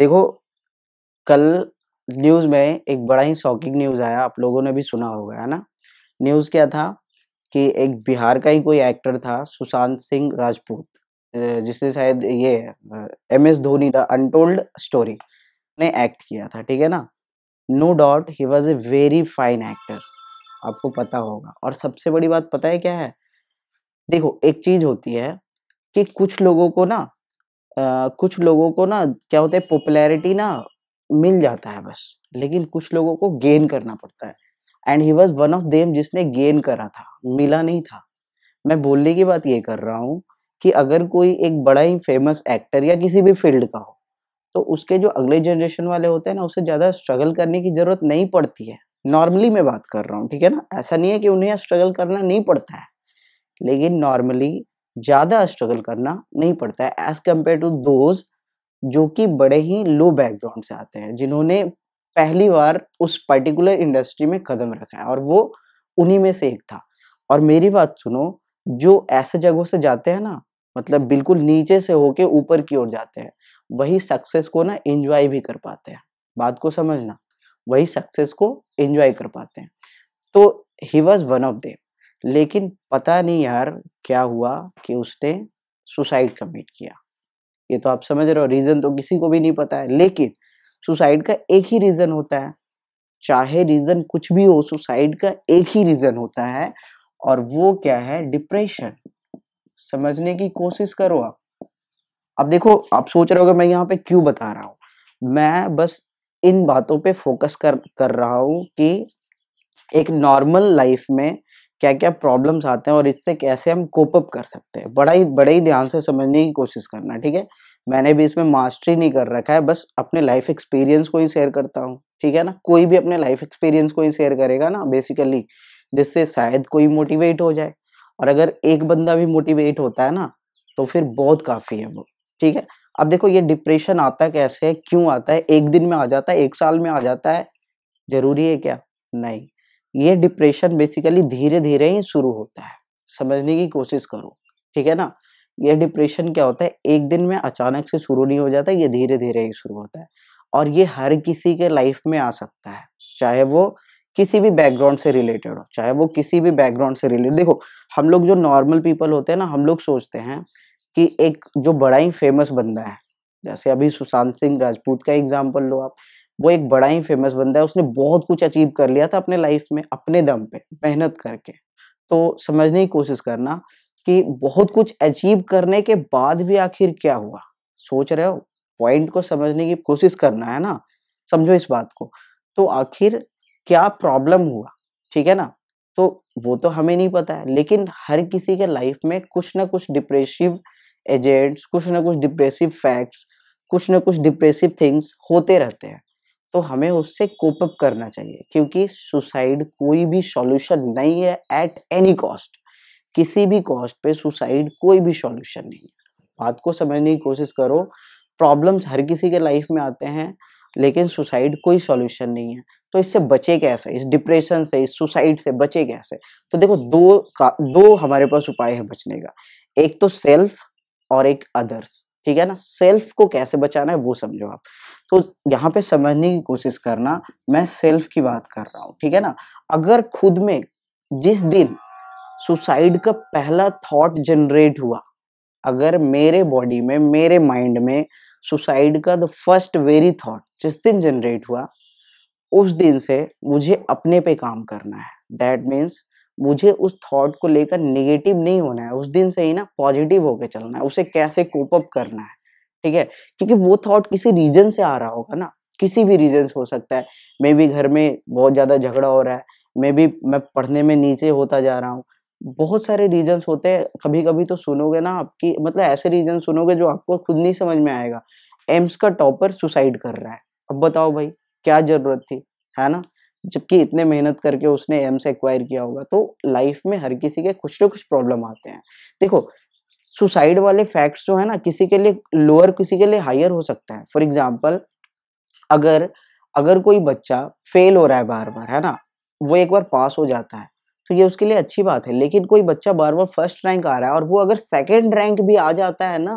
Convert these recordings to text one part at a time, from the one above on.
देखो कल न्यूज़ में एक बड़ा ही शॉकिंग न्यूज़ आया आप लोगों ने भी सुना होगा है ना न्यूज़ क्या था कि एक बिहार का ही कोई एक्टर था सुशांत सिंह राजपूत जिसने शायद ये M S Dhoni the untold story ने एक्ट किया था ठीक है ना no doubt he was a very fine actor आपको पता होगा और सबसे बड़ी बात पता है क्या है देखो एक चीज होती है कि कुछ लोगों को ना आ, कुछ लोगों को ना क्या होता है पॉपुलैरिटी ना मिल जाता है बस लेकिन कुछ लोगों को गेन करना पड़ता है and he was one of them जिसने गेन करा था मिला नहीं था मैं बोलने की बात ये कर रहा हूँ कि अगर कोई एक बड़ा ही फेमस एक्टर या किसी भी फील्ड का हो तो उसके जो अगले जनरेशन वाले होते हैं ना उसे ज़्यादा स्ट्रगल करने की ज़रूरत नहीं पड़ती है नॉर्मली मैं बात कर रहा हूँ ठीक है ना ऐसा नहीं है कि उन्हें स्ट्रगल करना नहीं पड़ता है लेकिन नॉर्मली ज़्यादा स्ट्रगल करना नहीं पड़ता है एज़ कम्पेयर टू दोज जो कि बड़े ही लो बैकग्राउंड से आते हैं जिन्होंने पहली बार उस पर्टिकुलर इंडस्ट्री में कदम रखा है और वो उन्हीं में से एक था और मेरी बात सुनो जो ऐसे जगहों से जाते हैं ना मतलब बिल्कुल नीचे से होके ऊपर की ओर जाते हैं वही सक्सेस को ना एंजॉय भी कर पाते हैं बात को समझना वही सक्सेस को एंजॉय कर पाते हैं तो he was one of them लेकिन पता नहीं यार क्या हुआ कि उसने सुसाइड कमिट किया ये तो आप समझ रहे हो रीजन तो किसी को भी नहीं पता है लेकिन सुसाइड का एक ही रीजन होता है चाहे रीजन कुछ भी हो सुसाइड का एक ही रीजन होता है और वो क्या है डिप्रेशन समझने की कोशिश करो आप अब देखो आप सोच रहे हो मैं यहाँ पे क्यों बता रहा हूं मैं बस इन बातों पे फोकस कर कर रहा हूं कि एक नॉर्मल लाइफ में क्या क्या प्रॉब्लम्स आते हैं और इससे कैसे हम कोप अप कर सकते हैं बड़ा ही बड़े ही ध्यान से समझने की कोशिश करना ठीक है मैंने भी इसमें मास्टरी नहीं कर रखा है बस अपने लाइफ एक्सपीरियंस को ही शेयर करता हूँ ठीक है ना कोई भी अपने लाइफ एक्सपीरियंस को ही शेयर करेगा ना बेसिकली जिससे शायद कोई मोटिवेट हो जाए और अगर एक बंदा भी मोटिवेट होता है ना तो फिर बहुत काफ़ी है वो ठीक है अब देखो ये डिप्रेशन आता कैसे है क्यों आता है एक दिन में आ जाता है एक साल में आ जाता है जरूरी है क्या नहीं ये डिप्रेशन बेसिकली धीरे धीरे ही शुरू होता है समझने की कोशिश करो ठीक है ना ये डिप्रेशन क्या होता है एक दिन में अचानक से शुरू नहीं हो जाता ये धीरे धीरे ही शुरू होता है और ये हर किसी के लाइफ में आ सकता है चाहे वो किसी भी बैकग्राउंड से रिलेटेड हो चाहे वो किसी भी बैकग्राउंड से रिलेटेड देखो हम लोग जो नॉर्मल पीपल होते हैं ना हम लोग सोचते हैं कि एक जो बड़ा ही फेमस बंदा है जैसे अभी सुशांत सिंह राजपूत का एग्जाम्पल लो आप वो एक बड़ा ही फेमस बंदा है उसने बहुत कुछ अचीव कर लिया था अपने लाइफ में अपने दम पे मेहनत करके तो समझने की कोशिश करना कि बहुत कुछ अचीव करने के बाद भी आखिर क्या हुआ सोच रहे हो पॉइंट को समझने की कोशिश करना है ना समझो इस बात को तो आखिर क्या प्रॉब्लम हुआ ठीक है ना तो वो तो हमें नहीं पता है लेकिन हर किसी के लाइफ में कुछ ना कुछ डिप्रेसिव एजेंट्स कुछ ना कुछ डिप्रेसिव फैक्ट्स कुछ ना कुछ डिप्रेसिव थिंग्स होते रहते हैं तो हमें उससे कोप अप करना चाहिए क्योंकि सुसाइड कोई भी सॉल्यूशन नहीं है एट एनी कॉस्ट किसी भी कॉस्ट पे सुसाइड कोई भी सॉल्यूशन नहीं है बात को समझने की कोशिश करो प्रॉब्लम्स हर किसी के लाइफ में आते हैं लेकिन सुसाइड कोई सॉल्यूशन नहीं है तो इससे बचे कैसे इस डिप्रेशन से इस सुसाइड से बचे कैसे तो देखो दो का दो हमारे पास उपाय है बचने का एक तो सेल्फ और एक अदर्स ठीक है ना सेल्फ को कैसे बचाना है वो समझो आप तो यहाँ पे समझने की कोशिश करना मैं सेल्फ की बात कर रहा हूँ ठीक है ना अगर खुद में जिस दिन सुसाइड का पहला थॉट जनरेट हुआ अगर मेरे बॉडी में मेरे माइंड में सुसाइड का द फर्स्ट वेरी थॉट जिस दिन जनरेट हुआ उस दिन से मुझे अपने पे काम करना है दैट मीन्स मुझे उस थॉट को लेकर नेगेटिव नहीं होना है उस दिन से ही ना पॉजिटिव होकर चलना है उसे कैसे कोप अप करना है ठीक है क्योंकि वो थॉट किसी रीजन से आ रहा होगा ना किसी भी रीजन से हो सकता है मे भी घर में बहुत ज़्यादा झगड़ा हो रहा है मे भी मैं पढ़ने में नीचे होता जा रहा हूँ बहुत सारे रीजंस होते हैं कभी कभी तो सुनोगे ना आपकी मतलब ऐसे रीजन सुनोगे जो आपको खुद नहीं समझ में आएगा एम्स का टॉपर सुसाइड कर रहा है अब बताओ भाई क्या ज़रूरत थी है ना जबकि इतने मेहनत करके उसने एम्स एक्वायर किया होगा तो लाइफ में हर किसी के कुछ ना कुछ प्रॉब्लम आते हैं देखो सुसाइड वाले फैक्ट्स जो है ना किसी के लिए लोअर किसी के लिए हायर हो सकता है फॉर एग्जाम्पल अगर अगर कोई बच्चा फेल हो रहा है बार बार है ना वो एक बार पास हो जाता है तो ये उसके लिए अच्छी बात है लेकिन कोई बच्चा बार बार फर्स्ट रैंक आ रहा है और वो अगर सेकेंड रैंक भी आ जाता है ना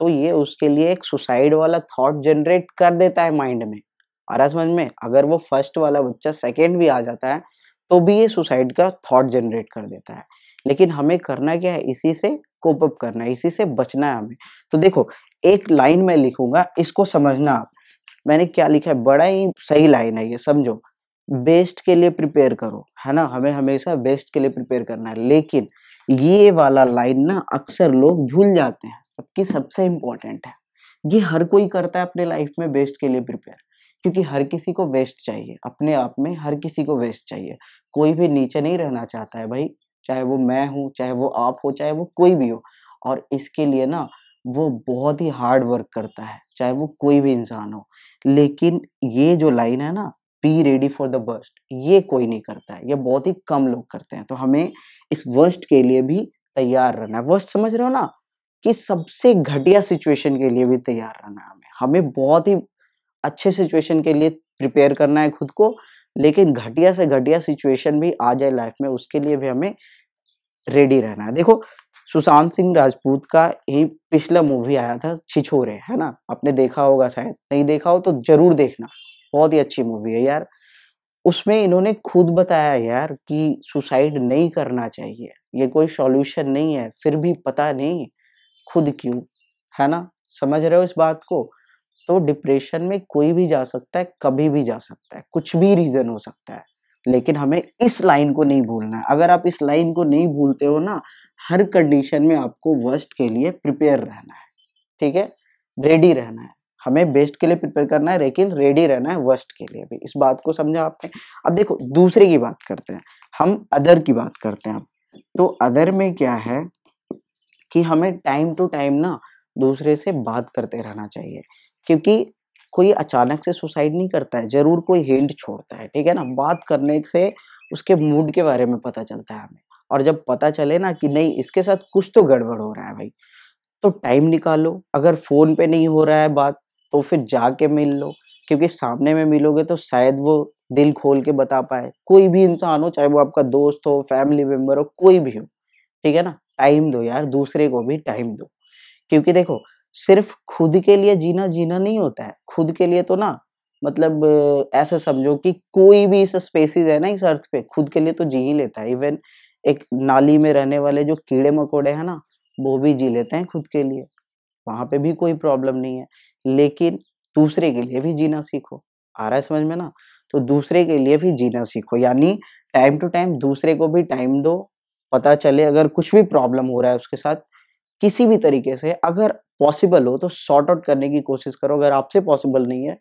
तो ये उसके लिए एक सुसाइड वाला थॉट जनरेट कर देता है माइंड में आ रहा समझ में अगर वो फर्स्ट वाला बच्चा सेकेंड भी आ जाता है तो भी ये सुसाइड का थॉट जनरेट कर देता है लेकिन हमें करना क्या है इसी से कोप अप करना है इसी से बचना है हमें तो देखो एक लाइन में लिखूंगा इसको समझना आप मैंने क्या लिखा है बड़ा ही सही लाइन है ये समझो बेस्ट के लिए प्रिपेयर करो है ना हमें हमेशा बेस्ट के लिए प्रिपेयर करना है लेकिन ये वाला लाइन ना अक्सर लोग भूल जाते हैं सबकी सबसे इम्पोर्टेंट है ये हर कोई करता है अपने लाइफ में बेस्ट के लिए प्रिपेयर क्योंकि हर किसी को वेस्ट चाहिए अपने आप में हर किसी को वेस्ट चाहिए कोई भी नीचे नहीं रहना चाहता है भाई चाहे वो मैं हूँ चाहे वो आप हो चाहे वो कोई भी हो और इसके लिए ना वो बहुत ही हार्ड वर्क करता है चाहे वो कोई भी इंसान हो लेकिन ये जो लाइन है ना be ready for the worst ये कोई नहीं करता है ये बहुत ही कम लोग करते हैं तो हमें इस वर्स्ट के लिए भी तैयार रहना है वर्स्ट समझ रहे हो ना कि सबसे घटिया सिचुएशन के लिए भी तैयार रहना है हमें हमें बहुत ही अच्छे सिचुएशन के लिए प्रिपेयर करना है खुद को लेकिन घटिया से घटिया सिचुएशन भी आ जाए लाइफ में उसके लिए भी हमें रेडी रहना है देखो सुशांत सिंह राजपूत का ही पिछला मूवी आया था छिछोरे है ना आपने देखा होगा शायद नहीं देखा हो तो जरूर देखना बहुत ही अच्छी मूवी है यार उसमें इन्होंने खुद बताया यार कि सुसाइड नहीं करना चाहिए ये कोई सॉल्यूशन नहीं है फिर भी पता नहीं खुद क्यों है ना समझ रहे हो इस बात को तो डिप्रेशन में कोई भी जा सकता है कभी भी जा सकता है कुछ भी रीजन हो सकता है लेकिन हमें इस लाइन को नहीं भूलना है अगर आप इस लाइन को नहीं भूलते हो ना हर कंडीशन में आपको वर्स्ट के लिए प्रिपेयर रहना है ठीक है रेडी रहना है हमें बेस्ट के लिए प्रिपेयर करना है लेकिन रेडी रहना है वर्स्ट के लिए भी इस बात को समझा आपने अब देखो दूसरे की बात करते हैं हम अदर की बात करते हैं तो अदर में क्या है कि हमें टाइम टू टाइम ना दूसरे से बात करते रहना चाहिए क्योंकि कोई अचानक से सुसाइड नहीं करता है जरूर कोई हिंट छोड़ता है ठीक है ना बात करने से उसके मूड के बारे में पता चलता है हमें और जब पता चले ना कि नहीं इसके साथ कुछ तो गड़बड़ हो रहा है भाई तो टाइम निकालो अगर फ़ोन पे नहीं हो रहा है बात तो फिर जाके मिल लो क्योंकि सामने में मिलोगे तो शायद वो दिल खोल के बता पाए कोई भी इंसान हो चाहे वो आपका दोस्त हो फैमिली मेम्बर हो कोई भी हो ठीक है ना टाइम दो यार दूसरे को भी टाइम दो क्योंकि देखो सिर्फ खुद के लिए जीना जीना नहीं होता है खुद के लिए तो ना मतलब ऐसा समझो कि कोई भी इस स्पेसीज है ना इस अर्थ पे खुद के लिए तो जी ही लेता है इवन एक नाली में रहने वाले जो कीड़े मकोड़े हैं ना वो भी जी लेते हैं खुद के लिए वहां पे भी कोई प्रॉब्लम नहीं है लेकिन दूसरे के लिए भी जीना सीखो आ रहा है समझ में ना तो दूसरे के लिए भी जीना सीखो यानी टाइम टू टाइम दूसरे को भी टाइम दो पता चले अगर कुछ भी प्रॉब्लम हो रहा है उसके साथ किसी भी तरीके से अगर पॉसिबल हो तो शॉर्ट आउट करने की कोशिश करो अगर आपसे पॉसिबल नहीं है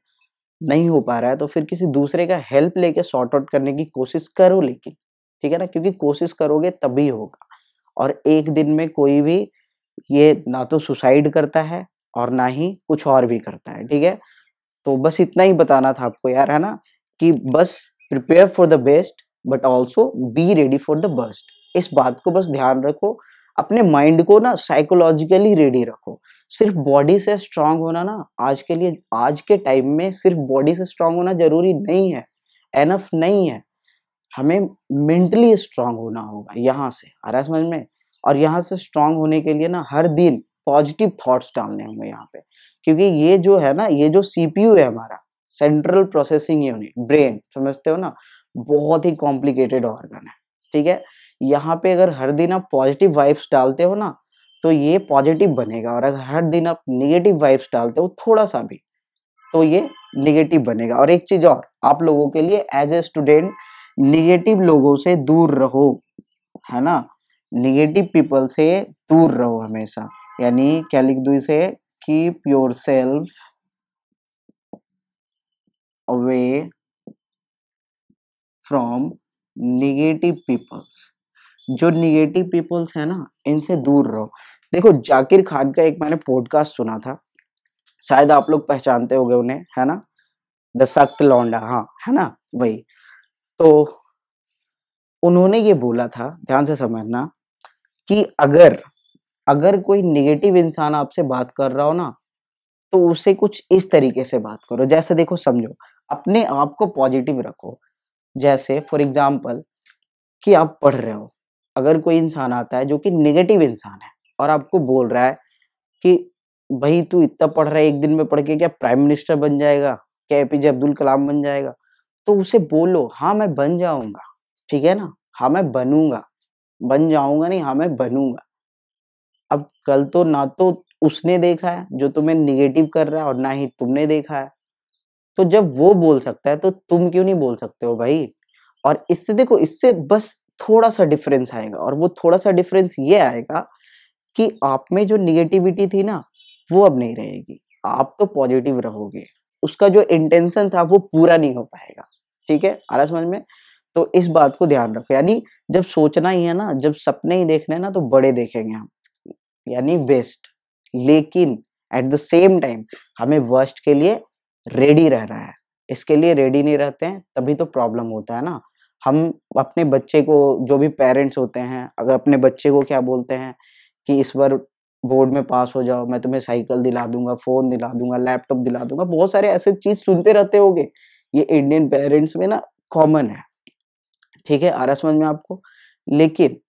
नहीं हो पा रहा है तो फिर किसी दूसरे का हेल्प लेके शॉर्ट आउट करने की कोशिश करो लेकिन ठीक है ना क्योंकि कोशिश करोगे तभी होगा और एक दिन में कोई भी ये ना तो सुसाइड करता है और ना ही कुछ और भी करता है ठीक है तो बस इतना ही बताना था आपको यार है ना कि बस prepare for the best but also be ready for the best इस बात को बस ध्यान रखो अपने माइंड को ना साइकोलॉजिकली रेडी रखो सिर्फ बॉडी से स्ट्रांग होना ना आज के लिए आज के टाइम में सिर्फ बॉडी से स्ट्रांग होना जरूरी नहीं है एनफ नहीं है हमें मेंटली स्ट्रांग होना होगा यहाँ से आ रहा समझ में और यहाँ से स्ट्रांग होने के लिए ना हर दिन पॉजिटिव थॉट्स डालने होंगे यहाँ पे क्योंकि ये जो है ना ये जो सीपीयू है हमारा सेंट्रल प्रोसेसिंग यूनिट ब्रेन समझते हो ना बहुत ही कॉम्प्लिकेटेड ऑर्गन है ठीक है यहाँ पे अगर हर दिन आप पॉजिटिव वाइब्स डालते हो ना तो ये पॉजिटिव बनेगा और अगर हर दिन आप निगेटिव वाइब्स डालते हो थोड़ा सा भी तो ये निगेटिव बनेगा और एक चीज और आप लोगों के लिए एज ए स्टूडेंट निगेटिव लोगों से दूर रहो है ना निगेटिव पीपल से दूर रहो हमेशा यानी क्या लिख दू इसे keep yourself away from negative peoples जो निगेटिव पीपल्स है ना इनसे दूर रहो देखो जाकिर खान का एक मैंने पॉडकास्ट सुना था शायद आप लोग पहचानते हो उन्हें है ना द सख्त लौंडा हाँ है ना वही तो उन्होंने ये बोला था ध्यान से समझना कि अगर अगर कोई निगेटिव इंसान आपसे बात कर रहा हो ना तो उसे कुछ इस तरीके से बात करो जैसे देखो समझो अपने आप को पॉजिटिव रखो जैसे फॉर एग्जाम्पल कि आप पढ़ रहे हो अगर कोई इंसान आता है जो कि नेगेटिव इंसान है और आपको बोल रहा है कि भाई तू इतना पढ़ रहा है एक दिन में पढ़ के क्या प्राइम मिनिस्टर बन जाएगा क्या एपीजे अब्दुल कलाम बन जाएगा तो उसे बोलो हाँ मैं बन जाऊंगा ठीक है ना हाँ मैं बनूंगा बन जाऊंगा नहीं हाँ मैं बनूंगा अब कल तो ना तो उसने देखा है जो तुम्हें निगेटिव कर रहा है और ना ही तुमने देखा है तो जब वो बोल सकता है तो तुम क्यों नहीं बोल सकते हो भाई और इससे देखो इससे बस थोड़ा सा डिफरेंस आएगा और वो थोड़ा सा डिफरेंस ये आएगा कि आप में जो निगेटिविटी थी ना वो अब नहीं रहेगी आप तो पॉजिटिव रहोगे उसका जो इंटेंशन था वो पूरा नहीं हो पाएगा ठीक है आ रहा समझ में तो इस बात को ध्यान रखो यानी जब सोचना ही है ना जब सपने ही देखने ना तो बड़े देखेंगे हम यानी बेस्ट लेकिन एट द सेम टाइम हमें वर्स्ट के लिए रेडी रहना है इसके लिए रेडी नहीं रहते हैं तभी तो प्रॉब्लम होता है ना हम अपने बच्चे को जो भी पेरेंट्स होते हैं अगर अपने बच्चे को क्या बोलते हैं कि इस बार बोर्ड में पास हो जाओ मैं तुम्हें साइकिल दिला दूंगा फोन दिला दूंगा लैपटॉप दिला दूंगा बहुत सारे ऐसे चीज सुनते रहते होगे ये इंडियन पेरेंट्स में ना कॉमन है ठीक है आ रहा समझ में आपको लेकिन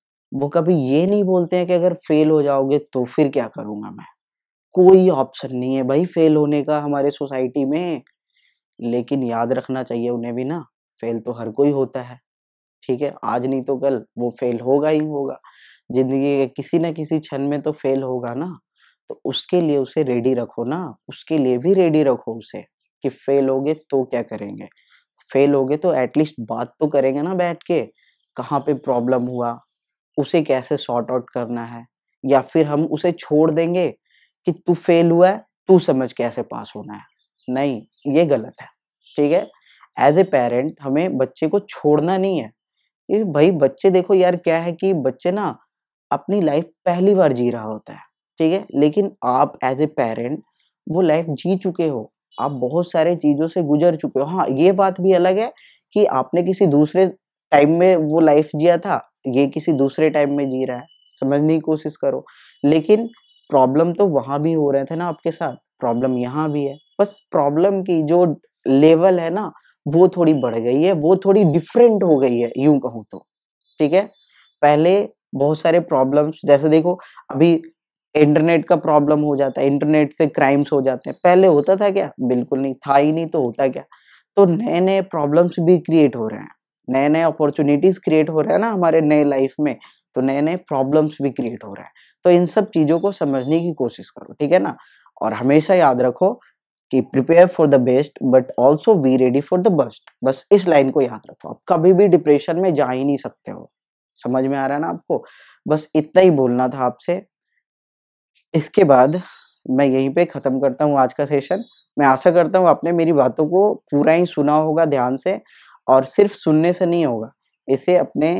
वो कभी ये नहीं बोलते हैं कि अगर फेल हो जाओगे तो फिर क्या करूंगा मैं कोई ऑप्शन नहीं है भाई फेल होने का हमारे सोसाइटी में लेकिन याद रखना चाहिए उन्हें भी ना फेल तो हर कोई होता है ठीक है आज नहीं तो कल वो फेल होगा ही होगा जिंदगी के किसी ना किसी क्षण में तो फेल होगा ना तो उसके लिए उसे रेडी रखो ना उसके लिए भी रेडी रखो उसे कि फेल हो गए तो क्या करेंगे फेल हो गए तो एटलीस्ट बात तो करेंगे ना बैठ के कहाँ पे प्रॉब्लम हुआ उसे कैसे सॉर्ट आउट करना है या फिर हम उसे छोड़ देंगे कि तू फेल हुआ है तू समझ कैसे पास होना है नहीं ये गलत है ठीक है एज ए पेरेंट हमें बच्चे को छोड़ना नहीं है ये भाई बच्चे देखो यार क्या है कि बच्चे ना अपनी लाइफ पहली बार जी रहा होता है ठीक है लेकिन आप एज ए पेरेंट वो लाइफ जी चुके हो आप बहुत सारे चीज़ों से गुजर चुके हो हाँ ये बात भी अलग है कि आपने किसी दूसरे टाइम में वो लाइफ जिया था ये किसी दूसरे टाइम में जी रहा है समझने की कोशिश करो लेकिन प्रॉब्लम तो वहां भी हो रहे थे ना आपके साथ प्रॉब्लम यहाँ भी है बस प्रॉब्लम की जो लेवल है ना वो थोड़ी बढ़ गई है वो थोड़ी डिफरेंट हो गई है यूं कहूँ तो ठीक है पहले बहुत सारे प्रॉब्लम्स जैसे देखो अभी इंटरनेट का प्रॉब्लम हो जाता है इंटरनेट से क्राइम्स हो जाते हैं पहले होता था क्या बिल्कुल नहीं था ही नहीं तो होता क्या तो नए नए प्रॉब्लम्स भी क्रिएट हो रहे हैं नए नए अपॉर्चुनिटीज क्रिएट हो रहे हैं ना हमारे नए लाइफ में तो नए नए प्रॉब्लम्स भी क्रिएट हो रहे हैं तो इन सब चीज़ों को समझने की कोशिश करो ठीक है ना और हमेशा याद रखो कि prepare for the best but also we ready for the best बस इस लाइन को याद रखो आप कभी भी डिप्रेशन में जा ही नहीं सकते हो समझ में आ रहा है ना आपको बस इतना ही बोलना था आपसे इसके बाद मैं यहीं पे ख़त्म करता हूँ आज का सेशन मैं आशा करता हूँ आपने मेरी बातों को पूरा ही सुना होगा ध्यान से और सिर्फ सुनने से नहीं होगा इसे अपने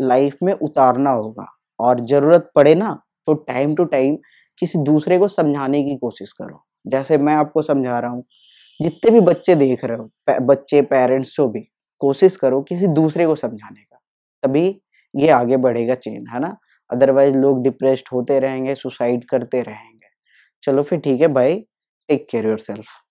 लाइफ में उतारना होगा और ज़रूरत पड़े ना तो टाइम टू टाइम किसी दूसरे को समझाने की कोशिश करो जैसे मैं आपको समझा रहा हूँ जितने भी बच्चे देख रहे हो बच्चे पेरेंट्स जो भी कोशिश करो किसी दूसरे को समझाने का तभी ये आगे बढ़ेगा चेन है ना अदरवाइज लोग डिप्रेस्ड होते रहेंगे सुसाइड करते रहेंगे चलो फिर ठीक है भाई टेक केयर योर सेल्फ